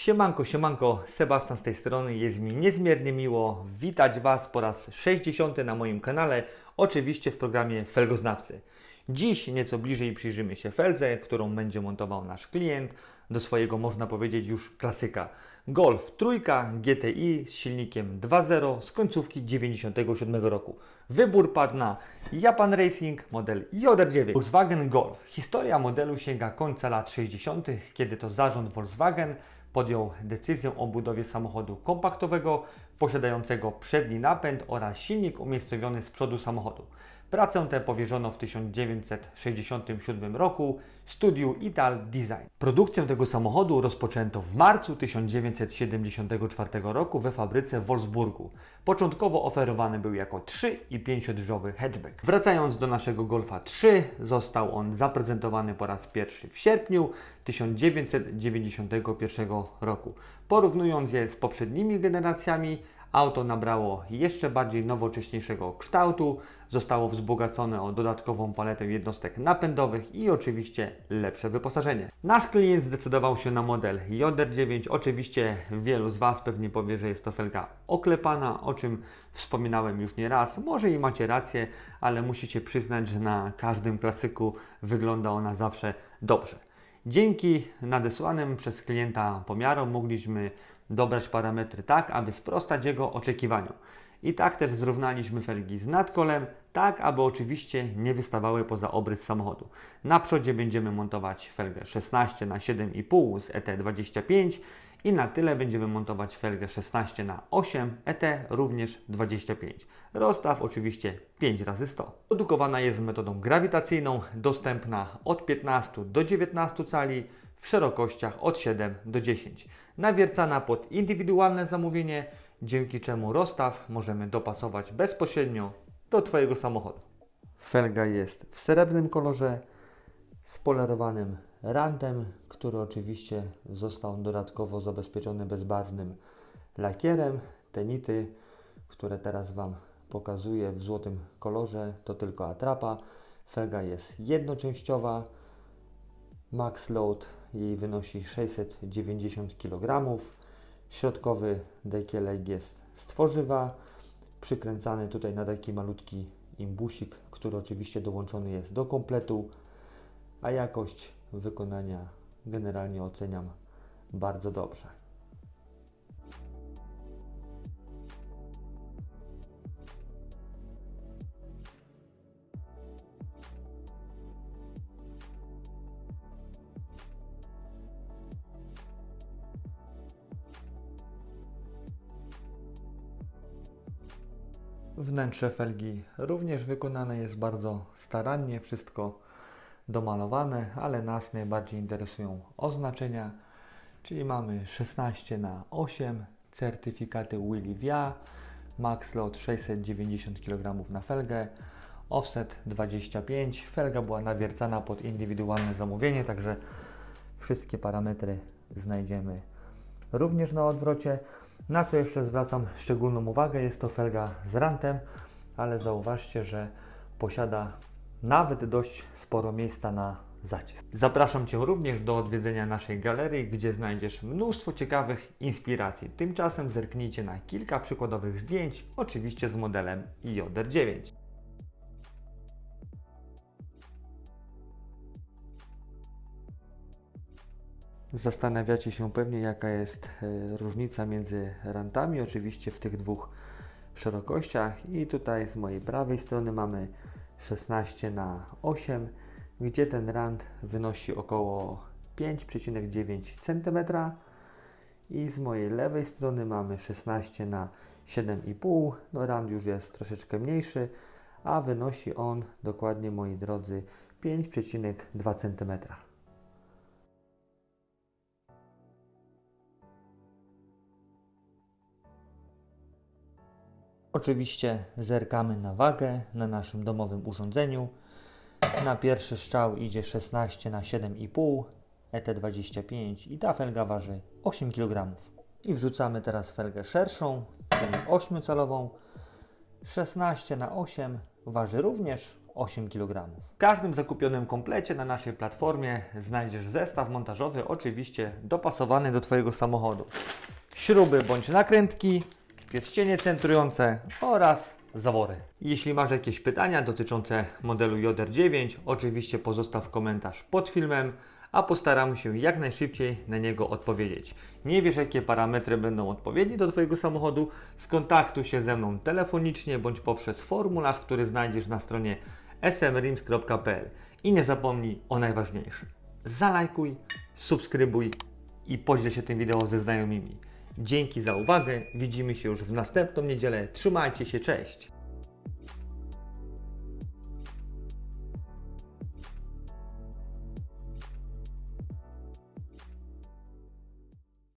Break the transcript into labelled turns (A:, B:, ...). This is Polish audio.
A: Siemanko, siemanko, Sebastian z tej strony, jest mi niezmiernie miło witać Was po raz 60 na moim kanale, oczywiście w programie Felgoznawcy. Dziś nieco bliżej przyjrzymy się felze, którą będzie montował nasz klient do swojego, można powiedzieć, już klasyka. Golf trójka GTI z silnikiem 2.0 z końcówki 97 roku. Wybór padł na Japan Racing model JR9. Volkswagen Golf. Historia modelu sięga końca lat 60., kiedy to zarząd Volkswagen podjął decyzję o budowie samochodu kompaktowego posiadającego przedni napęd oraz silnik umiejscowiony z przodu samochodu. Pracę tę powierzono w 1967 roku studiu Ital Design. Produkcję tego samochodu rozpoczęto w marcu 1974 roku we fabryce w Wolfsburgu. Początkowo oferowany był jako 3 i 5-drzwowy hatchback. Wracając do naszego Golfa 3, został on zaprezentowany po raz pierwszy w sierpniu 1991 roku. Porównując je z poprzednimi generacjami, Auto nabrało jeszcze bardziej nowocześniejszego kształtu, zostało wzbogacone o dodatkową paletę jednostek napędowych i oczywiście lepsze wyposażenie. Nasz klient zdecydował się na model Joder 9. Oczywiście wielu z Was pewnie powie, że jest to felga oklepana, o czym wspominałem już nie raz. Może i macie rację, ale musicie przyznać, że na każdym klasyku wygląda ona zawsze dobrze. Dzięki nadesłanym przez klienta pomiarom mogliśmy dobrać parametry tak, aby sprostać jego oczekiwaniom. I tak też zrównaliśmy felgi z nadkolem, tak aby oczywiście nie wystawały poza obrys samochodu. Na przodzie będziemy montować felgę 16 na 7,5 z ET25 i na tyle będziemy montować felgę 16 na 8 ET również 25. Rozstaw oczywiście 5 razy 100. Produkowana jest metodą grawitacyjną, dostępna od 15 do 19 cali w szerokościach od 7 do 10, nawiercana pod indywidualne zamówienie, dzięki czemu rozstaw możemy dopasować bezpośrednio do Twojego samochodu. Felga jest w srebrnym kolorze z polerowanym rantem, który oczywiście został dodatkowo zabezpieczony bezbarwnym lakierem. Te nity, które teraz Wam pokazuję w złotym kolorze, to tylko atrapa. Felga jest jednoczęściowa. Max load jej wynosi 690 kg. Środkowy dekielek jest z tworzywa, przykręcany tutaj na taki malutki imbusik, który oczywiście dołączony jest do kompletu, a jakość wykonania generalnie oceniam bardzo dobrze. Wnętrze felgi również wykonane jest bardzo starannie, wszystko domalowane, ale nas najbardziej interesują oznaczenia, czyli mamy 16 na 8 certyfikaty Willy Via, max lot 690 kg na felgę, offset 25, felga była nawiercana pod indywidualne zamówienie, także wszystkie parametry znajdziemy również na odwrocie. Na co jeszcze zwracam szczególną uwagę, jest to felga z rantem, ale zauważcie, że posiada nawet dość sporo miejsca na zacisk. Zapraszam Cię również do odwiedzenia naszej galerii, gdzie znajdziesz mnóstwo ciekawych inspiracji. Tymczasem zerknijcie na kilka przykładowych zdjęć, oczywiście z modelem IODER 9. Zastanawiacie się pewnie, jaka jest e, różnica między rantami, oczywiście w tych dwóch szerokościach. I tutaj z mojej prawej strony mamy 16 na 8, gdzie ten rant wynosi około 5,9 cm. I z mojej lewej strony mamy 16 na 7,5. No rand już jest troszeczkę mniejszy, a wynosi on dokładnie, moi drodzy, 5,2 cm. Oczywiście zerkamy na wagę na naszym domowym urządzeniu. Na pierwszy strzał idzie 16 na 7,5 ET25 i ta felga waży 8 kg. I wrzucamy teraz felgę szerszą, czyli 8-calową. 16 na 8 waży również 8 kg. W każdym zakupionym komplecie na naszej platformie znajdziesz zestaw montażowy, oczywiście dopasowany do Twojego samochodu. Śruby bądź nakrętki, pierścienie centrujące oraz zawory. Jeśli masz jakieś pytania dotyczące modelu Joder 9, oczywiście pozostaw komentarz pod filmem, a postaram się jak najszybciej na niego odpowiedzieć. Nie wiesz jakie parametry będą odpowiednie do Twojego samochodu? Skontaktuj się ze mną telefonicznie bądź poprzez formularz, który znajdziesz na stronie smrims.pl i nie zapomnij o najważniejszym. Zalajkuj, subskrybuj i podziel się tym wideo ze znajomymi. Dzięki za uwagę. Widzimy się już w następną niedzielę. Trzymajcie się, cześć!